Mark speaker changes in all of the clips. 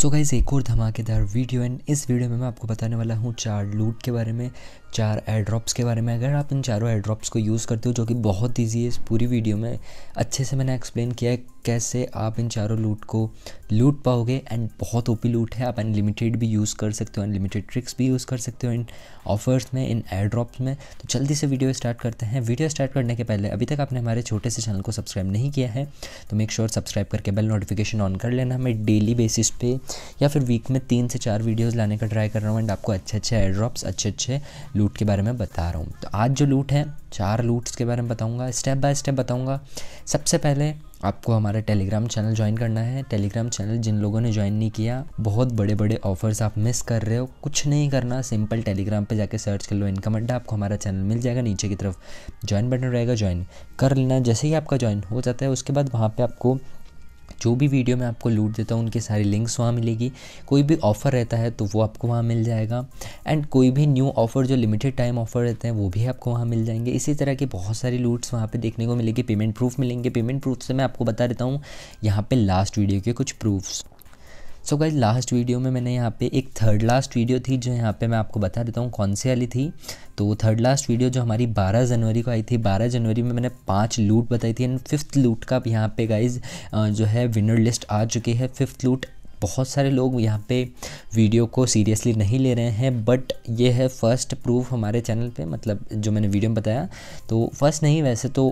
Speaker 1: so guys एक और धमाकेदार वीडियो एंड इस वीडियो में मैं आपको बताने वाला हूँ चार लूट के बारे में चार एड्रॉप्स के बारे में अगर आप इन चारों एड्रॉप्स को यूज़ करते हो जो कि बहुत ईजी है इस पूरी वीडियो में अच्छे से मैंने एक्सप्लेन किया है कैसे आप इन चारों लूट को लूट पाओगे एंड बहुत ओपी लूट है आप अनलिमिटेड भी यूज़ कर सकते हो अनलिमिटेड ट्रिक्स भी यूज़ कर सकते हो इन ऑफर्स में इन एड्रॉप्स में तो जल्दी से वीडियो स्टार्ट करते हैं वीडियो स्टार्ट करने के पहले अभी तक आपने हमारे छोटे से चैनल को सब्सक्राइब नहीं किया है तो मेक श्योर सब्सक्राइब करके बेल नोटिफिकेशन ऑन कर लेना मैं डेली बेसिस पे या फिर वीक में तीन से चार वीडियोज़ लाने का ट्राई कर रहा हूँ एंड आपको अच्छे अच्छे एड्रॉप्स अच्छे अच्छे लूट के बारे में बता रहा हूँ तो आज जो लूट है चार लूट्स के बारे में बताऊँगा स्टेप बाय स्टेप बताऊँगा सबसे पहले आपको हमारा टेलीग्राम चैनल ज्वाइन करना है टेलीग्राम चैनल जिन लोगों ने ज्वाइन नहीं किया बहुत बड़े बड़े ऑफर्स आप मिस कर रहे हो कुछ नहीं करना सिंपल टेलीग्राम पे जाके सर्च कर लो इनकम अड्डा आपको हमारा चैनल मिल जाएगा नीचे की तरफ ज्वाइन बटन रहेगा ज्वाइन कर लेना जैसे ही आपका ज्वाइन हो जाता है उसके बाद वहाँ पर आपको जो भी वीडियो मैं आपको लूट देता हूँ उनके सारी लिंक्स वहाँ मिलेगी कोई भी ऑफ़र रहता है तो वो आपको वहाँ मिल जाएगा एंड कोई भी न्यू ऑफ़र जो लिमिटेड टाइम ऑफ़र रहते हैं वो भी आपको वहाँ मिल जाएंगे इसी तरह के बहुत सारे लूट्स वहाँ पर देखने को मिलेगी पेमेंट प्रूफ मिलेंगे पेमेंट प्रूफ से मैं आपको बता देता हूँ यहाँ पर लास्ट वीडियो के कुछ proofs so guys last video में मैंने यहाँ पे एक थर्ड लास्ट वीडियो थी जो यहाँ पे मैं आपको बता देता हूँ कौन सी वाली थी तो थर्ड लास्ट वीडियो जो हमारी 12 जनवरी को आई थी 12 जनवरी में मैंने पांच लूट बताई थी एंड फिफ्थ लूट का यहाँ पे गाइज जो है विनर लिस्ट आ चुकी है फिफ्थ लूट बहुत सारे लोग यहाँ पे वीडियो को सीरियसली नहीं ले रहे हैं बट ये है फर्स्ट प्रूफ हमारे चैनल पे मतलब जो मैंने वीडियो में बताया तो फर्स्ट नहीं वैसे तो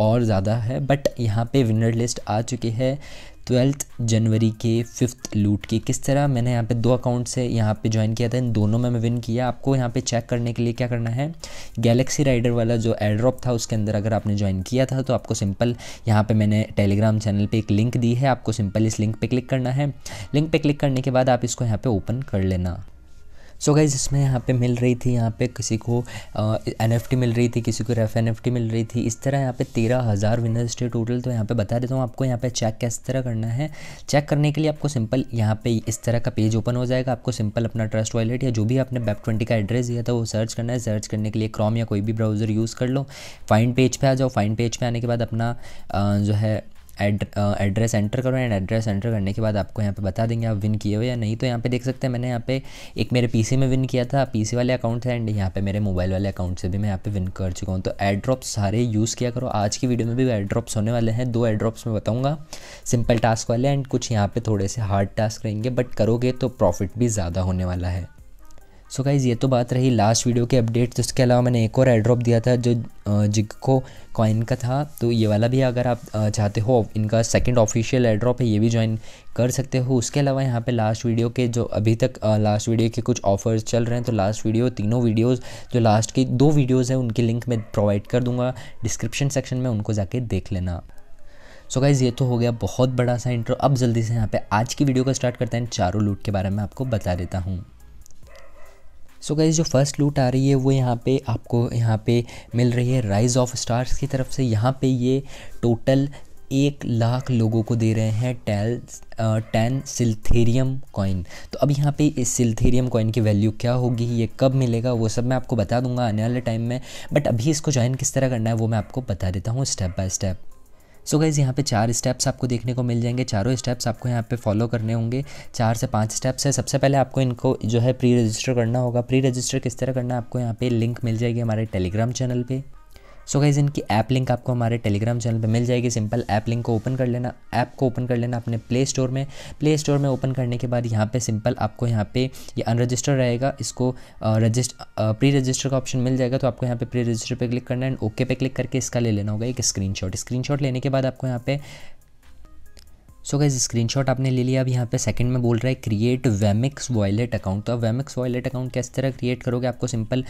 Speaker 1: और ज़्यादा है बट यहाँ पे विनर लिस्ट आ चुकी है ट्वेल्थ जनवरी के फिफ्थ लूट के किस तरह मैंने यहाँ पे दो अकाउंट से यहाँ पे ज्वाइन किया था इन दोनों में मैं विन किया आपको यहाँ पे चेक करने के लिए क्या करना है गैलेक्सी राइडर वाला जो एड्रॉप था उसके अंदर अगर आपने ज्वाइन किया था तो आपको सिंपल यहाँ पे मैंने टेलीग्राम चैनल पे एक लिंक दी है आपको सिंपल इस लिंक पे क्लिक करना है लिंक पे क्लिक करने के बाद आप इसको यहाँ पर ओपन कर लेना सो so गाइज इसमें यहाँ पे मिल रही थी यहाँ पे किसी को एन uh, मिल रही थी किसी को रेफ एन मिल रही थी इस तरह यहाँ पे तेरह हज़ार विनर्स थे टोटल तो यहाँ पे बता देता हूँ आपको यहाँ पे चेक किस तरह करना है चेक करने के लिए आपको सिंपल यहाँ पे इस तरह का पेज ओपन हो जाएगा आपको सिंपल अपना ट्रस्ट वॉलेट या जो भी आपने बैप ट्वेंटी का एड्रेस दिया था वो सर्च करना है सर्च करने के लिए क्रॉम या कोई भी ब्राउज़र यूज़ कर लो फाइंड पेज पर आ जाओ फाइंड पेज पर आने के बाद अपना uh, जो है एड एड्रेस एंटर करो एंड एड्रेस एंटर करने के बाद आपको यहाँ पे बता देंगे आप विन किए हो या नहीं तो यहाँ पे देख सकते हैं मैंने यहाँ पे एक मेरे पीसी में विन किया था पीसी वाले अकाउंट से एंड यहाँ पे मेरे मोबाइल वाले अकाउंट से भी मैं यहाँ पे विन कर चुका हूँ तो एड्रॉप्स सारे यूज़ किया करो आज की वीडियो में भी एड्रॉप्स होने वाले हैं दो एड्रॉप्स में बताऊँगा सिंपल टास्क वाले एंड कुछ यहाँ पर थोड़े से हार्ड टास्क रहेंगे बट करोगे तो प्रॉफिट भी ज़्यादा होने वाला है सो गाइज़ ये तो बात रही लास्ट वीडियो के अपडेट तो इसके अलावा मैंने एक और एड्रॉप दिया था जो जिगको कॉइन का था तो ये वाला भी अगर आप चाहते हो इनका सेकंड ऑफिशियल एड्रॉप है ये भी ज्वाइन कर सकते हो उसके अलावा यहाँ पे लास्ट वीडियो के जो अभी तक लास्ट वीडियो के कुछ ऑफर्स चल रहे हैं तो लास्ट वीडियो तीनों वीडियोज़ जो लास्ट की दो वीडियोज़ हैं उनकी लिंक मैं प्रोवाइड कर दूंगा डिस्क्रिप्शन सेक्शन में उनको जाके देख लेना सो so गाइज़ ये तो हो गया बहुत बड़ा सा इंट्रो अब जल्दी से यहाँ पे आज की वीडियो का स्टार्ट करते हैं चारों लूट के बारे में आपको बता देता हूँ सो गाइज़ जो फर्स्ट लूट आ रही है वो यहाँ पे आपको यहाँ पे मिल रही है राइज ऑफ स्टार्स की तरफ से यहाँ पे ये टोटल एक लाख लोगों को दे रहे हैं टेल टेन सिल्थेरियम कॉइन तो अब यहाँ पे इस सिल्थेरियम कॉइन की वैल्यू क्या होगी ये कब मिलेगा वो सब मैं आपको बता दूंगा आने वाले टाइम में बट अभी इसको ज्वाइन किस तरह करना है वो मैं आपको बता देता हूँ step by step so guys यहाँ पे चार स्टेप्स आपको देखने को मिल जाएंगे चारों स्टेप्स आपको यहाँ पे फॉलो करने होंगे चार से पांच स्टेप्स है सबसे पहले आपको इनको जो है प्री रजिस्टर करना होगा प्री रजिस्टर किस तरह करना है आपको यहाँ पे लिंक मिल जाएगी हमारे टेलीग्राम चैनल पे सो गाइज इनकी ऐप लिंक आपको हमारे टेलीग्राम चैनल पर मिल जाएगी सिंपल ऐप लिंक को ओपन कर लेना ऐप को ओपन कर लेना अपने प्ले स्टोर में प्ले स्टोर में ओपन करने के बाद यहाँ पर सिंपल आपको यहाँ पे ये अनरजिस्टर रहेगा इसको रजिस्ट प्री रजिस्टर का ऑप्शन मिल जाएगा तो आपको यहाँ पे प्री रजिस्टर पे क्लिक करना है एंड ओके पे क्लिक करके इसका ले लेना होगा एक स्क्रीनशॉट स्क्रीनशॉट लेने के बाद आपको यहाँ पे सो गाइज स्क्रीनशॉट आपने ले लिया अब यहाँ पे सेकंड में बोल रहा है क्रिएट वेमिक्स वॉलेट अकाउंट तो अब वेमिक्स वॉलेट अकाउंट किस तरह क्रिएट करोगे आपको सिंपल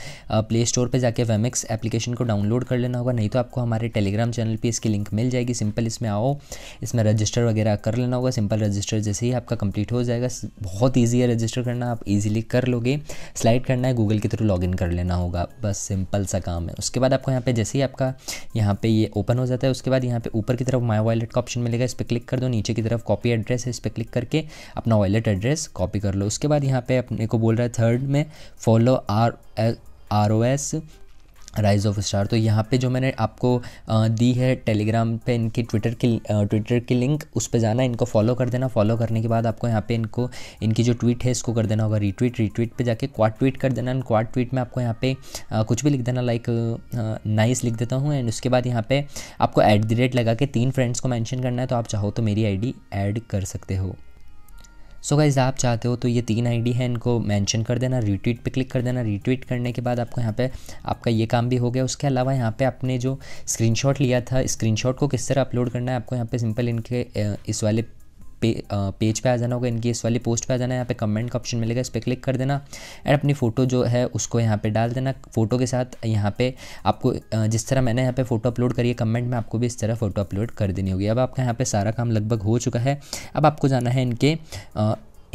Speaker 1: प्ले स्टोर पे जाके वेमिक्स एप्लीकेशन को डाउनलोड कर लेना होगा नहीं तो आपको हमारे टेलीग्राम चैनल पे इसकी लिंक मिल जाएगी सिंपल इसमें आओ इसमें रजिस्टर वगैरह कर लेना होगा सिंपल रजिस्टर जैसे ही आपका कंप्लीट हो जाएगा बहुत ईजी है रजिस्टर करना आप ईजिली कर लोगे स्लाइड करना है गूगल के थ्रू इन कर लेना होगा बस सिंपल सा काम है उसके बाद आपको यहाँ पे जैसे ही आपका यहाँ पे ये ओपन हो जाता है उसके बाद यहाँ पे ऊपर की तरफ माई वॉलेट का ऑप्शन मिलेगा इस पर क्लिक कर दो नीचे की तरफ कॉपी एड्रेस है इस पर क्लिक करके अपना वॉलेट एड्रेस कॉपी कर लो उसके बाद यहाँ पे अपने को बोल रहा है थर्ड में follow R R O S rise of star तो यहाँ पे जो मैंने आपको दी है टेलीग्राम पे इनकी ट्विटर की ट्विटर की लिंक उस पर जाना इनको फॉलो कर देना फॉलो करने के बाद आपको यहाँ पे इनको इनकी जो ट्वीट है इसको कर देना होगा रीट्वीट रीट्वीट पे जाके क्वाड ट्वीट कर देना एंड क्वाड ट्वीट में आपको यहाँ पे कुछ भी लिख देना लाइक नाइस लिख देता हूँ एंड उसके बाद यहाँ पर आपको ऐट द रेट लगा के तीन फ्रेंड्स को मैंशन करना है तो आप चाहो तो मेरी आई ऐड कर सकते हो सो गाइज आप चाहते हो तो ये तीन आईडी है इनको मेंशन कर देना रीट्वीट पे क्लिक कर देना रीट्वीट करने के बाद आपको यहाँ पे आपका ये काम भी हो गया उसके अलावा यहाँ पे आपने जो स्क्रीनशॉट लिया था स्क्रीनशॉट को किस तरह अपलोड करना है आपको यहाँ पे सिंपल इनके इस वाले पे पेज पे आ जाना होगा इनकी इस वाली पोस्ट पे आ जाना है यहाँ पे कमेंट का ऑप्शन मिलेगा इस पर क्लिक कर देना एंड अपनी फ़ोटो जो है उसको यहाँ पे डाल देना फ़ोटो के साथ यहाँ पे आपको जिस तरह मैंने यहाँ पे फ़ोटो अपलोड करी है कमेंट में आपको भी इस तरह फ़ोटो अपलोड कर देनी होगी अब आपका यहाँ पर सारा काम लगभग हो चुका है अब आपको जाना है इनके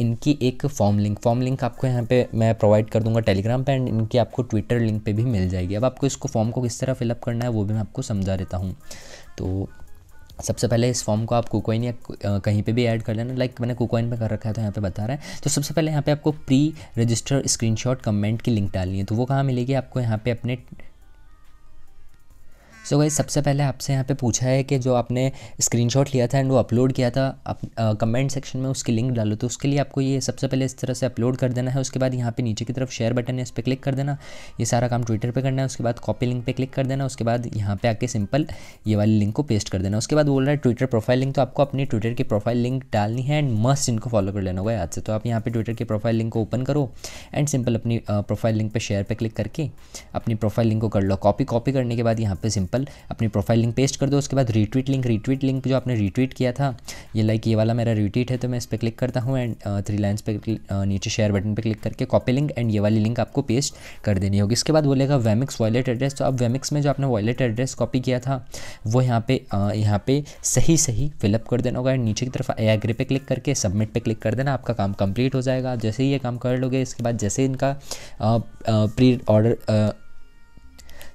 Speaker 1: इनकी एक फॉर्म लिंक फॉर्म लिंक आपको यहाँ पे मैं प्रोवाइड कर दूंगा टेलीग्राम पे एंड इनकी आपको ट्विटर लिंक पे भी मिल जाएगी अब आपको इसको फॉर्म को किस तरह फिलअप करना है वो भी मैं आपको समझा देता हूँ तो सबसे पहले इस फॉर्म को आप कुकोइन या कहीं पे भी ऐड कर लेना लाइक मैंने कुकोइन पे कर रखा है तो यहाँ पे बता रहा है तो सबसे पहले यहाँ पे आपको प्री रजिस्टर स्क्रीनशॉट कमेंट की लिंक डालनी है तो वो कहाँ मिलेगी आपको यहाँ पे अपने सो so, वही सबसे पहले आपसे यहाँ पे पूछा है कि जो आपने स्क्रीनशॉट लिया था एंड वो अपलोड किया था आप कमेंट सेक्शन में उसकी लिंक डालो तो उसके लिए आपको ये सबसे पहले इस तरह से अपलोड कर देना है उसके बाद यहाँ पे नीचे की तरफ शेयर बटन है इस पर क्लिक कर देना ये सारा काम ट्विटर पर करना है उसके बाद कॉपी लिंक पर क्लिक कर देना उसके बाद यहाँ पर आके सिंपल ये वाली लिंक को पेस्ट कर देना उसके बाद बोल रहा है ट्विटर प्रोफाइल लिंक तो आपको अपनी ट्विटर की प्रोफाइल लिंक डालनी है एंड मस्ट इनको फॉलो कर लेना होगा याद से तो आप यहाँ पर ट्विटर की प्रोफाइल लिंक को ओपन करो एंड सिंपल अपनी प्रोफाइल लिंक पर शेयर पर क्लिक करके अपनी प्रोफाइल लिंक को कर लो कॉपी कॉपी करने के बाद यहाँ पर सिंपल सिंपल अपनी प्रोफाइल लिंक पेस्ट कर दो उसके बाद रीट्वीट लिंक रीट्वीट लिंक जो आपने रीट्वीट किया था ये लाइक ये वाला मेरा रीट्वीट है तो मैं इस पर क्लिक करता हूँ एंड थ्री लाइन्स पे uh, नीचे शेयर बटन पर क्लिक करके कॉपी लिंक एंड ये वाली लिंक आपको पेस्ट कर देनी होगी इसके बाद बोलेगा वेमिक्स वॉलेट एड्रेस तो अब वेमिक्स में जो आपने वॉलेट एड्रेस कॉपी किया था वो यहाँ पे uh, यहाँ पे सही सही फिलअप कर देना होगा एंड नीचे की तरफ एग्री पे क्लिक करके सबमिट पे क्लिक कर देना आपका काम कंप्लीट हो जाएगा जैसे ही ये काम कर लोगे इसके बाद जैसे इनका pre uh, order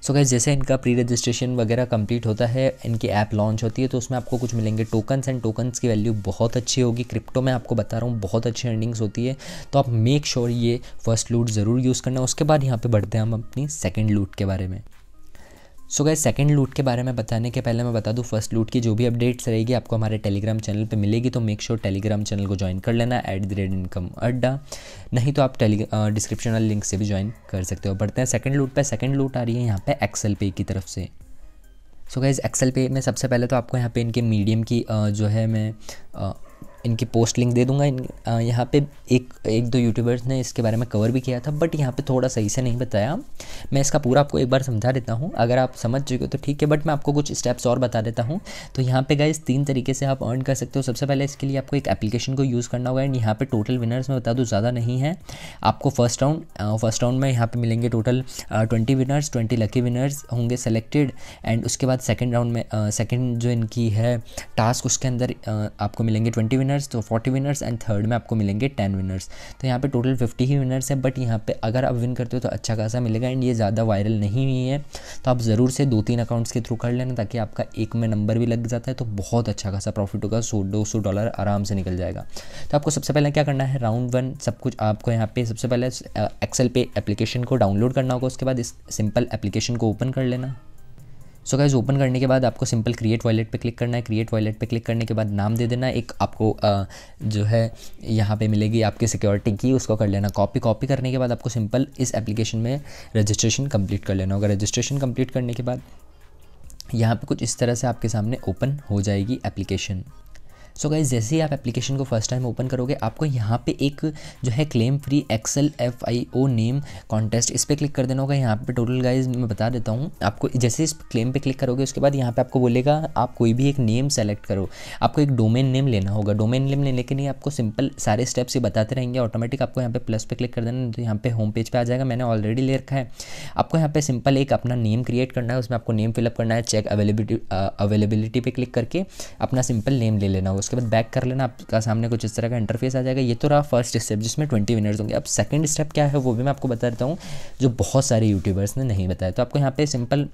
Speaker 1: so guys जैसे इनका प्री रजिस्ट्रेशन वगैरह कंप्लीट होता है इनकी ऐप लॉन्च होती है तो उसमें आपको कुछ मिलेंगे टोकन्स एंड टोकन्स की वैल्यू बहुत अच्छी होगी क्रिप्टो में आपको बता रहा हूँ बहुत अच्छी अर्निंग्स होती है तो आप मेक श्योर sure ये फर्स्ट लूट ज़रूर यूज़ करना उसके बाद यहाँ पर बढ़ते हैं हम अपनी सेकेंड लूट के बारे में सो गए सेकंड लूट के बारे में बताने के पहले मैं बता दूँ फर्स्ट लूट की जो भी अपडेट्स रहेगी आपको हमारे टेलीग्राम चैनल पे मिलेगी तो मेक श्योर टेलीग्राम चैनल को ज्वाइन कर लेना एट द रेट इनकम अड्डा नहीं तो आप टेली डिस्क्रिप्शन लिंक से भी ज्वाइन कर सकते हो बढ़ते हैं सेकेंड लूट पर सेकेंड लूट आ रही है यहाँ पर एक्सल पे की तरफ से सो गए एक्सल पे में सबसे पहले तो आपको यहाँ पे इनके मीडियम की जो है मैं इनकी पोस्ट लिंक दे दूंगा इन यहाँ पे एक एक दो यूट्यूबर्स ने इसके बारे में कवर भी किया था बट यहाँ पे थोड़ा सही से नहीं बताया मैं इसका पूरा आपको एक बार समझा देता हूँ अगर आप समझ चुके हो तो ठीक है बट मैं आपको कुछ स्टेप्स और बता देता हूँ तो यहाँ पे गए तीन तरीके से आप अर्न कर सकते हो सबसे पहले इसके लिए आपको एक एप्लीकेशन को यूज़ करना होगा एंड यहाँ पर टोटल विनर्स में बता दूँ ज़्यादा नहीं है आपको फर्स्ट राउंड फर्स्ट राउंड में यहाँ पर मिलेंगे total twenty winners twenty lucky winners होंगे सेलेक्टेड एंड उसके बाद सेकेंड राउंड में सेकेंड जो इनकी है टास्क उसके अंदर आपको मिलेंगे ट्वेंटी विनर्स विनर्स तो फोर्टी विनर्स एंड थर्ड में आपको मिलेंगे टेन विनर्स तो यहाँ पे टोटल फिफ्टी ही विनर्स है बट यहाँ पे अगर आप विन करते हो तो अच्छा खासा मिलेगा एंड ये ज़्यादा वायरल नहीं हुई है तो आप ज़रूर से दो तीन अकाउंट्स के थ्रू कर लेना ताकि आपका एक में नंबर भी लग जाता है तो बहुत अच्छा खासा प्रॉफिट होगा सौ दो सौ डॉलर आराम से निकल जाएगा तो आपको सबसे पहले क्या करना है राउंड वन सब कुछ आपको यहाँ पे सबसे पहले एक्सेल पे एप्लीकेशन को डाउनलोड करना होगा उसके बाद इस सिंपल एप्लीकेशन को ओपन कर लेना सो गाइज ओपन करने के बाद आपको सिंपल क्रिएट वॉलेट पे क्लिक करना है क्रिएट वॉलेट पे क्लिक करने के बाद नाम दे देना एक आपको आ, जो है यहाँ पे मिलेगी आपकी सिक्योरिटी की उसको कर लेना कॉपी कॉपी करने के बाद आपको सिंपल इस एप्लीकेशन में रजिस्ट्रेशन कंप्लीट कर लेना होगा रजिस्ट्रेशन कंप्लीट करने के बाद यहाँ पे कुछ इस तरह से आपके सामने ओपन हो जाएगी एप्लीकेशन सो गाइज जैसे ही आप एप्लीकेशन को फर्स्ट टाइम ओपन करोगे आपको यहाँ पे एक जो है claim free excel F I O name contest इस पर क्लिक कर देना होगा यहाँ पे टोटल गाइज मैं बता देता हूँ आपको जैसे इस क्लेम पे क्लिक करोगे उसके बाद यहाँ पे आपको बोलेगा आप कोई भी एक नेम सेलेक्ट करो आपको एक डोमेन नेम लेना होगा डोमेन नेम लेने के लिए आपको सिंपल सारे स्टेप्स ये बताते रहेंगे ऑटोमेटिक आपको यहाँ पे प्लस पे क्लिक कर देना तो यहाँ पे होम पेज पर आ जाएगा मैंने ऑलरेडी ले रखा है आपको यहाँ पे सिंपल एक अपना नेम क्रिएट करना है उसमें आपको नेम फिलअप करना है चेक अवेलेबिलिटी अवेलेबिलिटी पे क्लिक करके अपना सिंपल नेम ले लेना होगा उसके बाद बैक कर लेना आपका सामने कुछ इस तरह का इंटरफेस आ जाएगा ये तो रहा फर्स्ट स्टेप जिसमें ट्वेंटी विनर्स होंगे अब सेकेंड स्टेप क्या है वो भी मैं आपको बता देता हूँ जो बहुत सारे यूट्यूबर्स ने नहीं बताया तो आपको यहाँ पे सिंपल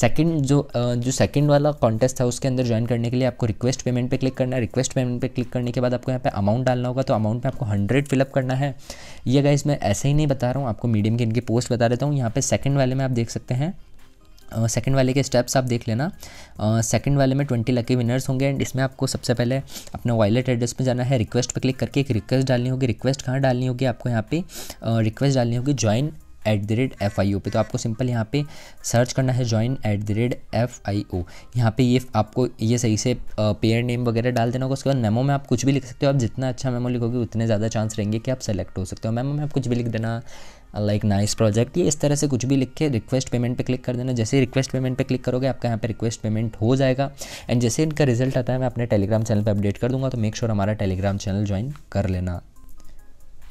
Speaker 1: सेकंड जो जो सेकंड वाला कॉन्टेस्ट था उसके अंदर ज्वाइन करने के लिए आपको रिक्वेस्ट पेमेंट पे क्लिक करना है रिक्वेस्ट पेमेंट पे क्लिक करने के बाद आपको यहाँ पे अमाउंट डालना होगा तो अमाउंट में आपको हंड्रेड फिलअप करना है ये गाइस मैं ऐसे ही नहीं बता रहा हूँ आपको मीडियम की इनकी पोस्ट बता देता हूँ यहाँ पे सेकंड वाले में आप देख सकते हैं सेकंड uh, वाले के स्टेप्स आप देख लेना सेकंड uh, वाले में ट्वेंटी लकी विनर्स होंगे एंड इसमें आपको सबसे पहले अपने वॉलेट एड्रेस में जाना है रिक्वेस्ट पर क्लिक करके एक रिक्वेस्ट डालनी होगी रिक्वेस्ट कहाँ डालनी होगी आपको यहाँ पे रिक्वेस्ट uh, डालनी होगी join at the rate F I O पे तो आपको सिंपल यहाँ पे सर्च करना है join at the rate F I O यहाँ पे ये आपको ये सही से पेयर नेम वगैरह डाल देना होगा उसके बाद मेमो में आप कुछ भी लिख सकते हो आप जितना अच्छा मेमो लिखोगे उतने ज़्यादा चांस रहेंगे कि आप सेलेक्ट हो सकते हो मेमो में आप कुछ भी लिख देना लाइक नाइस प्रोजेक्ट ये इस तरह से कुछ भी लिख के रिक्वेस्ट पेमेंट पे क्लिक कर देना जैसे ही रिक्वेस्ट पेमेंट पे क्लिक करोगे आपका यहाँ पे रिक्वेस्ट पेमेंट हो जाएगा एंड जैसे इनका रिजल्ट आता है मैं अपने टेलीग्राम चैनल पर अपडेट कर दूंगा तो मेक श्योर sure हमारा टेलीग्राम चैनल ज्वाइन कर लेना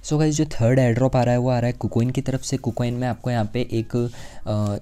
Speaker 1: सो गाइज जो थर्ड एड्रॉप आ रहा है वो आ रहा है कुकोइन की तरफ से कुकोइन में आपको यहाँ पे एक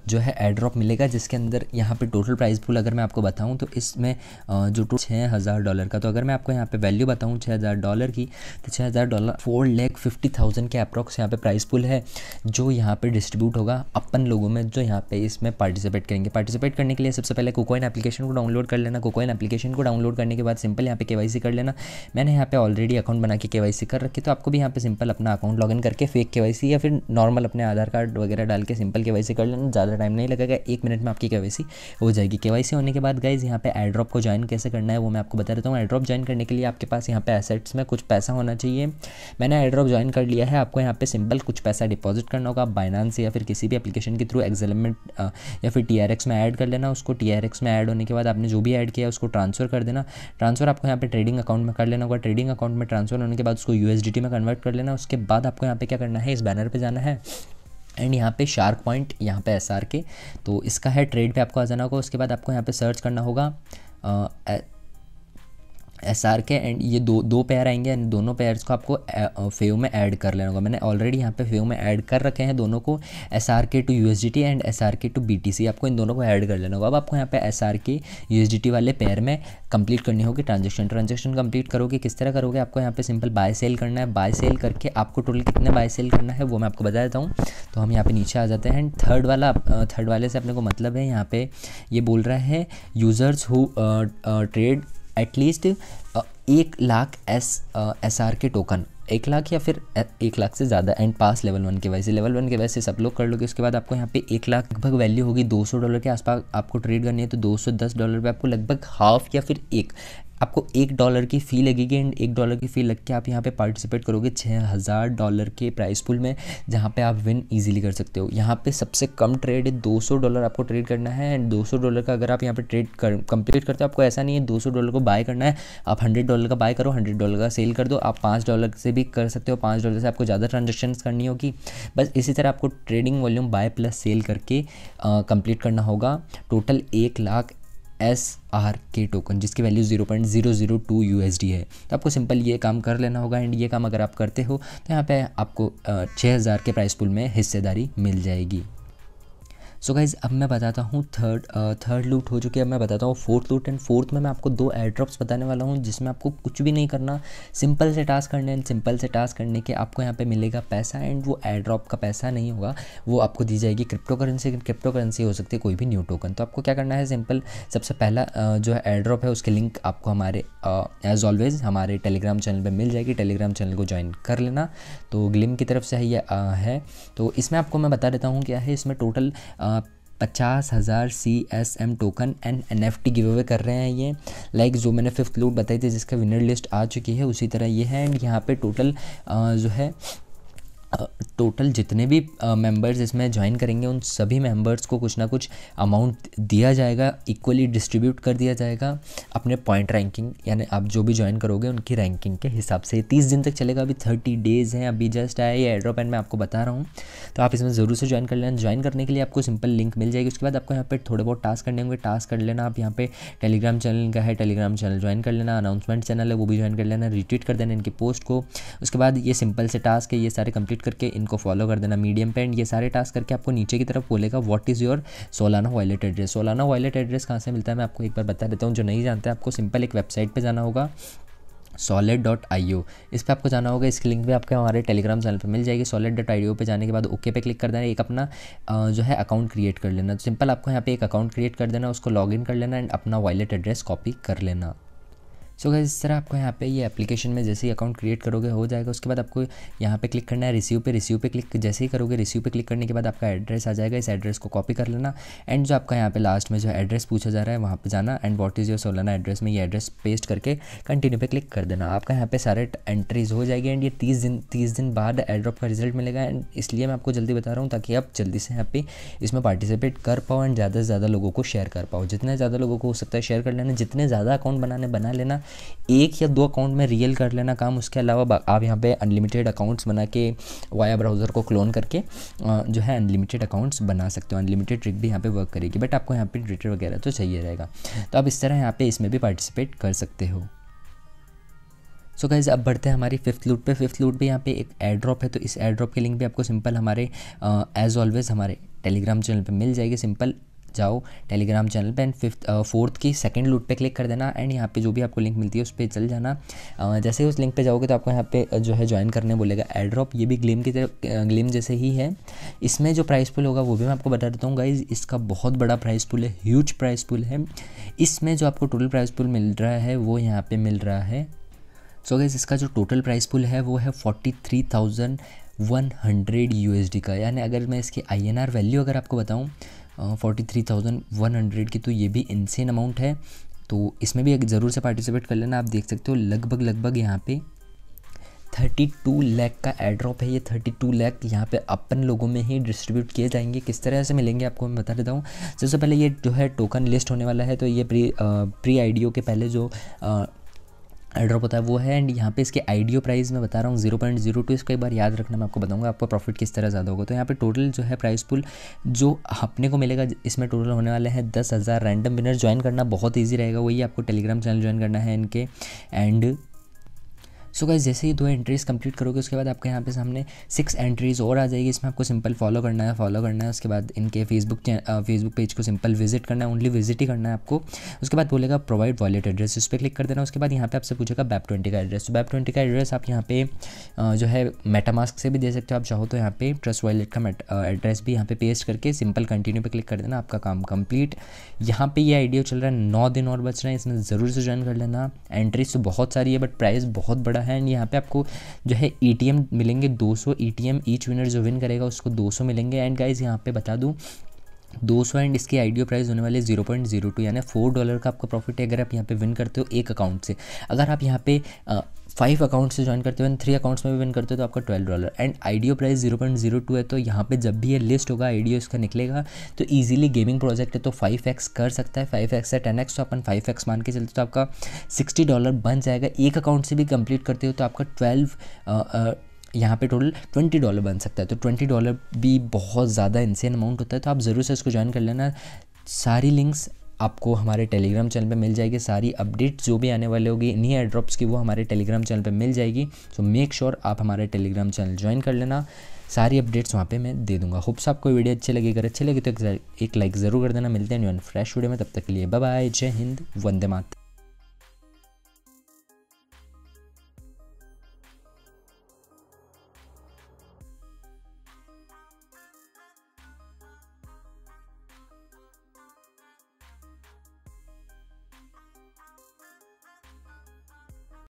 Speaker 1: जो है एड्रॉप मिलेगा जिसके अंदर यहाँ पे टोटल प्राइस पूल अगर मैं आपको बताऊँ तो इसमें जो टू छः हज़ार डॉलर का तो अगर मैं आपको यहाँ पे वैल्यू बताऊँ छः हज़ार डॉलर की तो छः हज़ार dollar four lakh fifty thousand के अप्रॉक्स यहाँ पे प्राइस पुल है जो यहाँ पे डिस्ट्रीब्यूट होगा अपन लोगों में जो यहाँ पे इसमें पार्टिसिपेट करेंगे पार्टिसिपेट करने के लिए सबसे पहले कोकोइन एप्लीकेशन को डाउनलोड कर लेना कोकोइन एप्लीकेशन को डाउनलोड करने के बाद सिंपल यहाँ पे के कर लेना मैंने यहाँ पे ऑलरेडी अकाउंट बना के के कर रखी तो आपको भी यहाँ पे सिंपल अपना अकाउंट लॉगिन करके फेक के या फिर नॉर्मल अपने आधार कार्ड वगैरह डाल के सिंपल के कर लेना ज़्यादा टाइम नहीं लगेगा एक मिनट में आपकी के हो जाएगी के होने के बाद गाइज यहाँ पे एड्रॉप को ज्वाइन कैसे करना है वो मैं आपको बता देता हूँ एड्रॉप ज्वाइन करने के लिए आपके पास यहाँ पे एसेट्स में कुछ पैसा होना चाहिए मैंने एड्रॉप ज्वाइन कर लिया है आपको यहाँ पे सिंपल कुछ पैसा डिपॉजिट करना होगा बाइनांस या फिर किसी भी एप्लीकेशन के थ्रू एक्जलमेंट या फिर टी में ऐड कर लेना उसको टी में ऐड होने के बाद आपने जो भी ऐड किया उसको ट्रांसफर कर देना ट्रांसफर आपको यहाँ पे ट्रेडिंग अकाउंट में कर लेना होगा ट्रेडिंग अकाउंट में ट्रांसफर होने के बाद उसको टी में कन्वर्ट कर लेना उसके बाद आपको यहाँ पे क्या करना है इस बैनर पे जाना है एंड यहाँ पे शार्क पॉइंट यहाँ पे एस आर के तो इसका है ट्रेड पे आपको आ जाना होगा उसके बाद आपको यहाँ पे सर्च करना होगा एस आर के एंड ये दो दो पैर आएंगे एंड दोनों पेयर्स को आपको फेव में ऐड कर लेना होगा मैंने ऑलरेडी यहाँ पे फेव में ऐड कर रखे हैं दोनों को S R K to U S D T and S R K to B T C आपको इन दोनों को ऐड कर लेना होगा अब आपको यहाँ पे S R K U S D T वाले पेयर में कंप्लीट करनी होगी ट्रांजेक्शन ट्रांजेक्शन कंप्लीट करोगे किस तरह करोगे आपको यहाँ पे सिंपल बाय सेल करना है बाय सेल करके आपको टोटल कितने बाय सेल करना है वो मैं आपको बता देता हूँ तो हम यहाँ पे नीचे आ जाते हैं एंड थर्ड वाला थर्ड वाले से अपने को मतलब है यहाँ पे ये बोल रहा है users who trade at least uh, एक lakh S S uh, R K token एक लाख या फिर uh, एक लाख से ज़्यादा एंड पास लेवल वन के वैसे लेवल वन के वैसे सब लोग कर लोगे उसके बाद आपको यहाँ पे एक लाख लगभग वैल्यू होगी 200 डॉलर के आसपास आपको ट्रेड करनी है तो 210 डॉलर पे आपको लगभग हाफ या फिर एक आपको एक डॉलर की फ़ी लगेगी एंड एक डॉलर की फ़ी लग के आप यहाँ पे पार्टिसिपेट करोगे छः हज़ार डॉलर के प्राइस पूल में जहाँ पे आप विन इजीली कर सकते हो यहाँ पे सबसे कम ट्रेड है सौ डॉलर आपको ट्रेड करना है एंड दो सौ डॉलर का अगर आप यहाँ पे ट्रेड कर कम्प्लीट करते हो आपको ऐसा नहीं है दो डॉलर को बाय करना है आप हंड्रेड डॉलर का बाय करो हंड्रेड डॉलर का सेल कर दो आप पाँच डॉलर से भी कर सकते हो पाँच डॉलर से आपको ज़्यादा ट्रांजेक्शन करनी होगी बस इसी तरह आपको trading volume buy plus sell करके कंप्लीट करना होगा टोटल एक lakh S R K token जिसकी value zero point zero zero two U S D है तो आपको सिंपल ये काम कर लेना होगा एंड ये काम अगर आप करते हो तो यहाँ पे आपको छः हज़ार के प्राइस पुल में हिस्सेदारी मिल जाएगी सो गाइज़ अब मैं बताता हूँ थर्ड थर्ड लूट हो चुकी है अब मैं बताता हूँ फोर्थ लूट एंड फोर्थ में मैं आपको दो एयर ड्रॉप्स बताने वाला हूँ जिसमें आपको कुछ भी नहीं करना सिंपल से टास्क करने एंड सिंपल से टास्क करने के आपको यहाँ पे मिलेगा पैसा एंड वो एयर ड्रॉप का पैसा नहीं होगा वो आपको दी जाएगी क्रिप्टो करेंसी क्रिप्टो करेंसी हो सकती है कोई भी न्यू टोकन तो आपको क्या करना है सिंपल सबसे पहला जो है एयर ड्रॉप है उसके लिंक आपको हमारे एज ऑलवेज हमारे टेलीग्राम चैनल पर मिल जाएगी टेलीग्राम चैनल को ज्वाइन कर लेना तो ग्लिम की तरफ से है ये है तो इसमें आपको मैं बता देता हूँ क्या है इसमें टोटल पचास हज़ार C S M token and N F T give away कर रहे हैं ये लाइक जो मैंने फिफ्थ लूट बताई थी जिसका विनर लिस्ट आ चुकी है उसी तरह ये है एंड यहाँ पे टोटल जो है टोटल जितने भी मेंबर्स इसमें ज्वाइन करेंगे उन सभी मेंबर्स को कुछ ना कुछ अमाउंट दिया जाएगा इक्वली डिस्ट्रीब्यूट कर दिया जाएगा अपने पॉइंट रैंकिंग यानी आप जो भी ज्वाइन करोगे उनकी रैंकिंग के हिसाब से तीस दिन तक चलेगा अभी थर्टी डेज़ हैं अभी जस्ट आया ये एड्रॉप एंड मैं आपको बता रहा हूँ तो आप इसमें ज़रूर से ज्वाइन कर लेना ज्वाइन करने के लिए आपको सिंपल लिंक मिल जाएगी उसके बाद आपको यहाँ पर थोड़े बहुत टास्क करने होंगे टास्क कर लेना आप यहाँ पर टेलीग्राम चैनल का है टेलीग्राम चैनल ज्वाइन कर लेना अनाउंसमेंट चैनल है वो भी ज्वाइन कर लेना रिट्वीट कर देना इनकी पोस्ट को उसके बाद ये सिंपल से टास्क है ये सारे कंप्लीट करके इनको फॉलो कर देना मीडियम पेंट ये सारे टास्क करके आपको नीचे की तरफ बोलेगा what is your Solana wallet address Solana wallet address कहाँ से मिलता है मैं आपको एक बार बता देता हूँ जो नहीं जानते आपको सिंपल एक वेबसाइट पर जाना होगा सॉलेड डॉट आई ओ इस पर आपको जाना होगा इसके लिंक भी आपके हमारे टेलीग्राम चैनल पर मिल जाएगी सॉलेड डॉट आई ओ पर जाने के बाद ओके पे क्लिक कर देना एक अपना जो है अकाउंट क्रिएट कर लेना सिंपल आपको यहाँ पे एक अकाउंट क्रिएट कर देना उसको लॉग इन कर लेना एंड अपना वॉलेट एड्रेस कॉपी कर लेना सो गाइज इस तरह आपको यहाँ पे ये एप्लीकेशन में जैसे ही अकाउंट क्रिएट करोगे हो जाएगा उसके बाद आपको यहाँ पे क्लिक करना है रिसीव पे रिसीव पे क्लिक जैसे ही करोगे रिसीव पे क्लिक करने के बाद आपका एड्रेस आ जाएगा इस एड्रेस को कॉपी कर लेना एंड जो आपका यहाँ पे लास्ट में जो एड्रेस पूछा जा रहा है वहाँ पर जाना and what is your Solana address में ये एड्रेस पेस्ट करके कंटिन्यू पर क्लिक कर देना आपका यहाँ पर सारे एंट्रीज हो जाएगी एंड ये तीस दिन तीस दिन बाद एड्रॉप का रिजल्ट मिलेगा एंड इसलिए मैं आपको जल्दी बता रहा हूँ ताकि आप जल्दी से यहाँ पे इसमें पार्टिसिपेट कर पाओ एंड ज़्यादा से ज़्यादा लोगों को शेयर कर पाओ जितने ज़्यादा लोगों को हो सकता है शेयर कर लेना जितने ज़्यादा अकाउंट बनाने बना लेना एक या दो अकाउंट में रियल कर लेना काम उसके अलावा आप यहाँ पे अनलिमिटेड अकाउंट्स बना के वाया ब्राउज़र को क्लोन करके जो है अनलिमिटेड अकाउंट्स बना सकते हो अनलिमिटेड ट्रिक भी यहाँ पे वर्क करेगी बट आपको यहाँ पे ट्विटर वगैरह तो चाहिए रहेगा तो आप इस तरह यहाँ पे इसमें भी पार्टिसिपेट कर सकते हो सो so गाइज़ अब बढ़ते हैं हमारी फिफ्थ लूट पे फिफ्थ लूट पे यहाँ पे एक एयर ड्रॉप है तो इस एयर ड्रॉप के लिंक भी आपको सिंपल हमारे एज़ ऑलवेज़ हमारे टेलीग्राम चैनल पे मिल जाएगी सिंपल जाओ टेलीग्राम चैनल पे एंड फिफ्थ फोर्थ की सेकंड लूट पे क्लिक कर देना एंड यहाँ पे जो भी आपको लिंक मिलती है उस पर चल जाना uh, जैसे ही उस लिंक पे जाओगे तो आपको यहाँ पे uh, जो है ज्वाइन करने बोलेगा एड्रॉप ये भी ग्लेम की तरफ ग्लेम uh, जैसे ही है इसमें जो प्राइस पुल होगा वो भी मैं आपको बता देता हूँ गाइज इसका बहुत बड़ा प्राइस पुल है ह्यूज प्राइस पुल है इसमें जो आपको टोटल प्राइस पुल मिल रहा है वो यहाँ पर मिल रहा है सो so गाइज इसका जो टोटल प्राइस पुल है वो है forty three thousand one hundred U का यानी अगर मैं इसकी आई वैल्यू अगर आपको बताऊँ forty three thousand one hundred की तो ये भी इनसेन अमाउंट है तो इसमें भी एक ज़रूर से पार्टिसिपेट कर लेना आप देख सकते हो लगभग लगभग यहाँ पे थर्टी टू लैख का एड्रॉप है ये थर्टी टू लैख यहाँ पे अपन लोगों में ही डिस्ट्रीब्यूट किए जाएंगे किस तरह से मिलेंगे आपको मैं बता देता हूँ सबसे पहले ये जो है टोकन लिस्ट होने वाला है तो ये प्री आ, प्री आईडीओ के पहले जो आ, एड्रॉप होता है वो है एंड यहाँ पे इसके आइडियो प्राइस मैं बता रहा हूँ जीरो पॉइंट जीरो टू इसको एक बार याद रखना मैं आपको बताऊँगा आपका प्रॉफिट किस तरह ज़्यादा होगा तो यहाँ पे टोटल जो है प्राइस पुल जो अपने को मिलेगा इसमें टोटल होने वाले हैं दस हज़ार रैंडम विनर ज्वाइन करना बहुत ईजी रहेगा वही आपको टेलीग्राम चैनल ज्वाइन करना है इनके एंड सो गाइज जैसे ही दो एंट्रीज़ कंप्लीट करोगे उसके बाद आपके यहाँ पे सामने सिक्स एंट्रीज़ और आ जाएगी इसमें आपको सिंपल फॉलो करना है फॉलो करना है उसके बाद इनके फेसबुक फेसबुक पेज को सिंपल विजिट करना है ओनली विजिट ही करना है आपको उसके बाद बोलेगा प्रोवाइड वॉलेट एड्रेस उस पर क्लिक कर देना उसके बाद यहाँ पे आपसे पूछेगा बैप ट्वेंटी का एड्रेस तो बैप ट्वेंटी का एड्रेस आप यहाँ पे जो है मेटामास्क से भी दे सकते हो आप चाहो तो यहाँ पे ट्रस्ट वॉलेट का एड्रेस भी यहाँ पे पेस्ट करके सिंपल कंटिन्यू पे क्लिक कर देना आपका काम कंप्लीट यहाँ पे ये आइडिया चल रहा है नौ दिन और बच रहे हैं इसमें ज़रूर से ज्वाइन कर लेना एंट्रीज तो बहुत सारी है बट प्राइस बहुत बड़ा एंड यहाँ पे आपको जो है ई मिलेंगे 200 ई टी ईच विनर जो विन करेगा उसको 200 मिलेंगे एंड गाइज यहाँ पे बता दूँ 200 एंड इसकी आइडियो प्राइस होने वाले 0.02 यानी फोर डॉलर का आपका प्रॉफिट है अगर आप यहाँ पे विन करते हो एक अकाउंट से अगर आप यहाँ पे फाइव अकाउंट से ज्वाइन करते हो एंड थ्री अकाउंट्स में भी विन करते हो तो आपका twelve dollar and IDO price zero point zero two है तो यहाँ पे जब भी ये लिस्ट होगा आइडियो इसका निकलेगा तो ईजिली गेमिंग प्रोजेक्ट है तो फाइव एक्स कर सकता है फाइव एक्स या टेन एक्स तो अपन फाइव एक्स मान के चलते तो आपका सिक्सटी डॉलर बन जाएगा एक अकाउंट से भी कंप्लीट करते हो तो आपका ट्वेल्व यहाँ पे टोटल ट्वेंटी डॉलर बन सकता है तो ट्वेंटी डॉलर भी बहुत ज़्यादा इंसेन अमाउंट होता है तो आप ज़रूर से इसको ज्वाइन कर लेना सारी लिंक्स आपको हमारे टेलीग्राम चैनल पे मिल जाएगी सारी अपडेट्स जो भी आने वाले होगी इन्हीं एड्रॉप्स की वो हमारे टेलीग्राम चैनल पे मिल जाएगी सो मेक श्योर आप हमारे टेलीग्राम चैनल ज्वाइन कर लेना सारी अपडेट्स वहाँ पे मैं दे दूंगा होप्स आपको वीडियो अच्छे लगे अगर अच्छे लगे तो एक लाइक ज़रूर कर देना मिलते हैं न्यू एंड फ्रेश वीडियो में तब तक के लिए बाय जय हिंद वंदे मात